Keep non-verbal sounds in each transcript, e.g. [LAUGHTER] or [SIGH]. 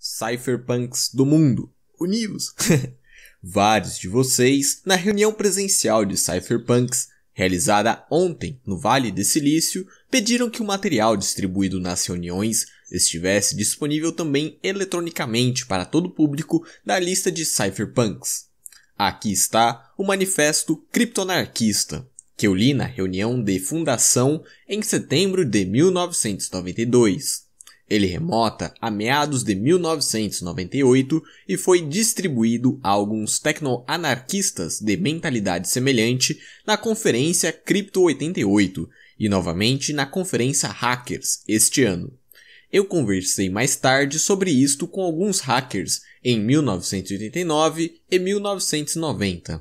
cypherpunks do mundo, unidos! [LAUGHS] Vários de vocês, na reunião presencial de cypherpunks, realizada ontem no Vale do Silício, pediram que o material distribuído nas reuniões estivesse disponível também eletronicamente para todo o público da lista de cypherpunks. Aqui está o manifesto criptonarquista, que eu li na reunião de fundação em setembro de 1992. Ele remota a meados de 1998 e foi distribuído a alguns tecnoanarquistas de mentalidade semelhante na conferência Crypto 88 e novamente na conferência Hackers este ano. Eu conversei mais tarde sobre isto com alguns hackers em 1989 e 1990.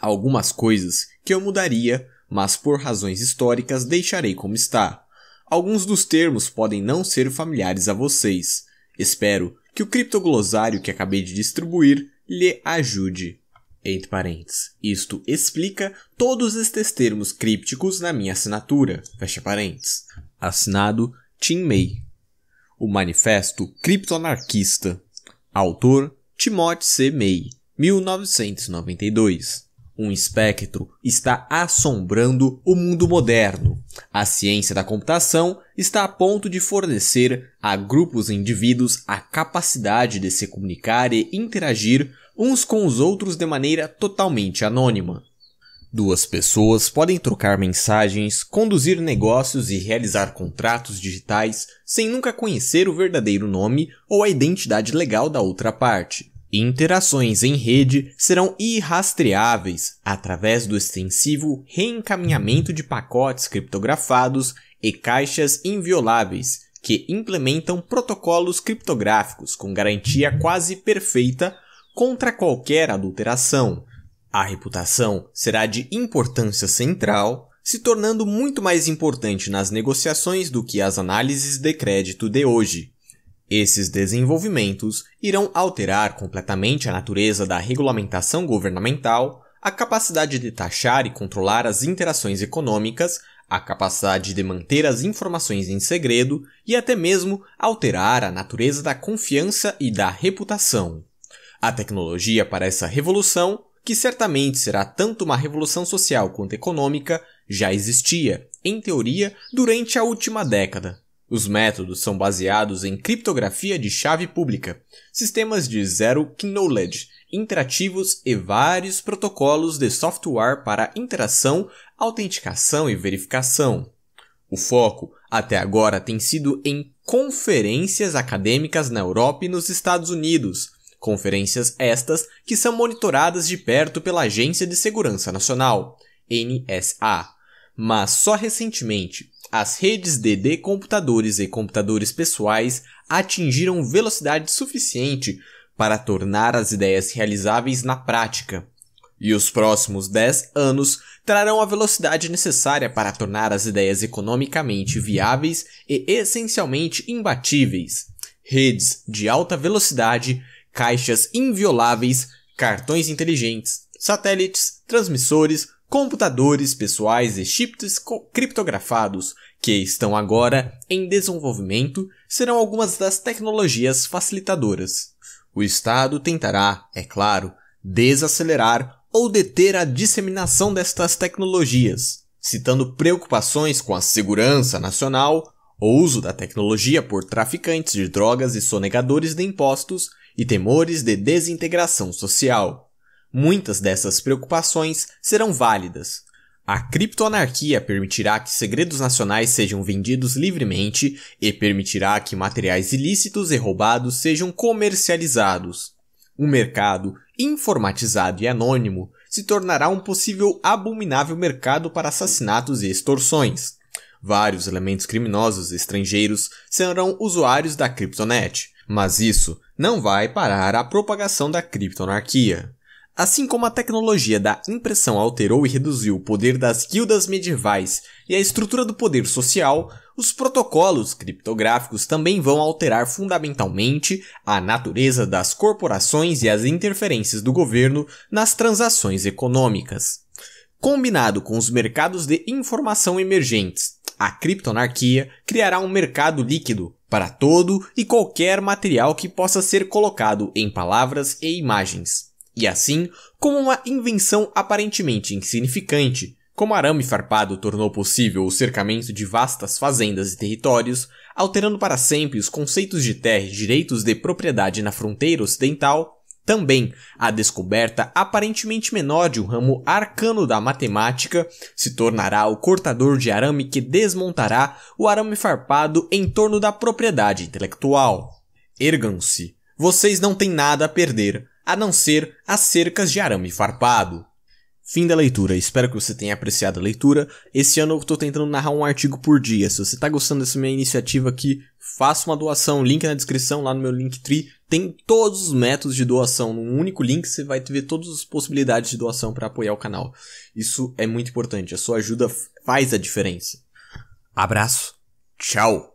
Algumas coisas que eu mudaria, mas por razões históricas deixarei como está. Alguns dos termos podem não ser familiares a vocês. Espero que o criptoglossário que acabei de distribuir lhe ajude. Entre parênteses, isto explica todos estes termos crípticos na minha assinatura. Fecha parênteses. Assinado Tim May. O Manifesto Criptoanarquista. Autor Timothy C. May, 1992. Um espectro está assombrando o mundo moderno. A ciência da computação está a ponto de fornecer a grupos e indivíduos a capacidade de se comunicar e interagir uns com os outros de maneira totalmente anônima. Duas pessoas podem trocar mensagens, conduzir negócios e realizar contratos digitais sem nunca conhecer o verdadeiro nome ou a identidade legal da outra parte. Interações em rede serão irrastreáveis através do extensivo reencaminhamento de pacotes criptografados e caixas invioláveis, que implementam protocolos criptográficos com garantia quase perfeita contra qualquer adulteração. A reputação será de importância central, se tornando muito mais importante nas negociações do que as análises de crédito de hoje. Esses desenvolvimentos irão alterar completamente a natureza da regulamentação governamental, a capacidade de taxar e controlar as interações econômicas, a capacidade de manter as informações em segredo e até mesmo alterar a natureza da confiança e da reputação. A tecnologia para essa revolução, que certamente será tanto uma revolução social quanto econômica, já existia, em teoria, durante a última década, os métodos são baseados em criptografia de chave pública, sistemas de zero knowledge, interativos e vários protocolos de software para interação, autenticação e verificação. O foco até agora tem sido em conferências acadêmicas na Europa e nos Estados Unidos, conferências estas que são monitoradas de perto pela Agência de Segurança Nacional, NSA mas só recentemente, as redes de computadores e computadores pessoais atingiram velocidade suficiente para tornar as ideias realizáveis na prática. E os próximos 10 anos trarão a velocidade necessária para tornar as ideias economicamente viáveis e essencialmente imbatíveis. Redes de alta velocidade, caixas invioláveis, cartões inteligentes, satélites, transmissores, computadores pessoais e chips criptografados, que estão agora em desenvolvimento, serão algumas das tecnologias facilitadoras. O Estado tentará, é claro, desacelerar ou deter a disseminação destas tecnologias, citando preocupações com a segurança nacional, o uso da tecnologia por traficantes de drogas e sonegadores de impostos e temores de desintegração social. Muitas dessas preocupações serão válidas. A criptoanarquia permitirá que segredos nacionais sejam vendidos livremente e permitirá que materiais ilícitos e roubados sejam comercializados. O mercado, informatizado e anônimo, se tornará um possível abominável mercado para assassinatos e extorsões. Vários elementos criminosos estrangeiros serão usuários da criptonet, mas isso não vai parar a propagação da criptoanarquia. Assim como a tecnologia da impressão alterou e reduziu o poder das guildas medievais e a estrutura do poder social, os protocolos criptográficos também vão alterar fundamentalmente a natureza das corporações e as interferências do governo nas transações econômicas. Combinado com os mercados de informação emergentes, a criptonarquia criará um mercado líquido para todo e qualquer material que possa ser colocado em palavras e imagens. E assim, como uma invenção aparentemente insignificante, como arame farpado tornou possível o cercamento de vastas fazendas e territórios, alterando para sempre os conceitos de terra e direitos de propriedade na fronteira ocidental, também a descoberta aparentemente menor de um ramo arcano da matemática se tornará o cortador de arame que desmontará o arame farpado em torno da propriedade intelectual. Ergam-se, vocês não têm nada a perder, a não ser as cercas de arame farpado. Fim da leitura, espero que você tenha apreciado a leitura. Esse ano eu estou tentando narrar um artigo por dia. Se você está gostando dessa minha iniciativa aqui, faça uma doação, link na descrição, lá no meu Linktree. Tem todos os métodos de doação num único link, você vai ver todas as possibilidades de doação para apoiar o canal. Isso é muito importante, a sua ajuda faz a diferença. Abraço, tchau!